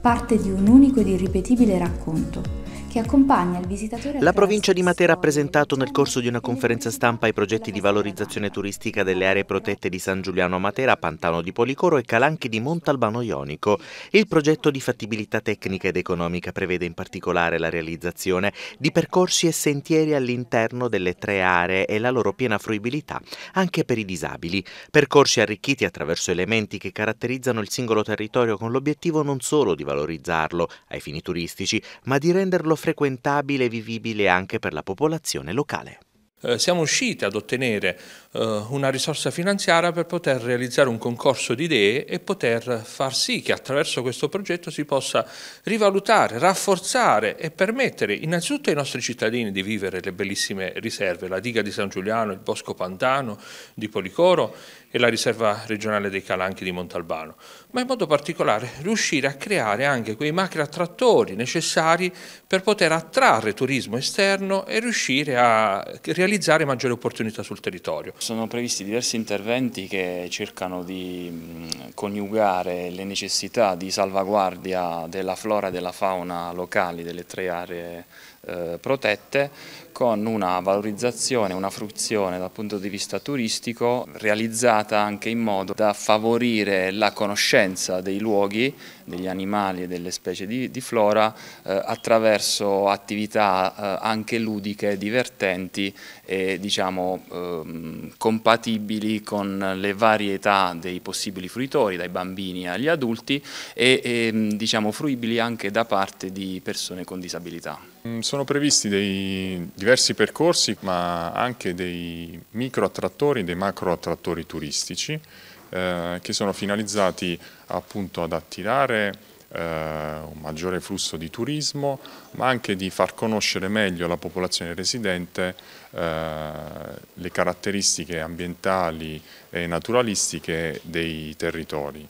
parte di un unico ed irripetibile racconto, che accompagna il visitatore. La provincia di Matera ha presentato nel corso di una conferenza stampa i progetti di valorizzazione turistica delle aree protette di San Giuliano Matera, Pantano di Policoro e Calanchi di Montalbano Ionico. Il progetto di fattibilità tecnica ed economica prevede in particolare la realizzazione di percorsi e sentieri all'interno delle tre aree e la loro piena fruibilità anche per i disabili. Percorsi arricchiti attraverso elementi che caratterizzano il singolo territorio con l'obiettivo non solo di valorizzarlo ai fini turistici, ma di renderlo frequentabile e vivibile anche per la popolazione locale eh, siamo riusciti ad ottenere eh, una risorsa finanziaria per poter realizzare un concorso di idee e poter far sì che attraverso questo progetto si possa rivalutare, rafforzare e permettere innanzitutto ai nostri cittadini di vivere le bellissime riserve, la diga di San Giuliano, il bosco pantano di Policoro e la riserva regionale dei Calanchi di Montalbano, ma in modo particolare riuscire a creare anche quei macro attrattori necessari per poter attrarre turismo esterno e riuscire a realizzare maggiori opportunità sul territorio. Sono previsti diversi interventi che cercano di coniugare le necessità di salvaguardia della flora e della fauna locali delle tre aree eh, protette con una valorizzazione, una fruizione dal punto di vista turistico realizzata anche in modo da favorire la conoscenza dei luoghi, degli animali e delle specie di, di flora eh, attraverso attività eh, anche ludiche, divertenti e diciamo ehm, compatibili con le varietà dei possibili fruitori, dai bambini agli adulti e, e ehm, diciamo fruibili anche da parte di persone con disabilità. Mm, sono previsti dei diversi percorsi ma anche dei micro attrattori e dei macro attrattori turistici eh, che sono finalizzati appunto ad attirare eh, un maggiore flusso di turismo ma anche di far conoscere meglio alla popolazione residente eh, le caratteristiche ambientali e naturalistiche dei territori.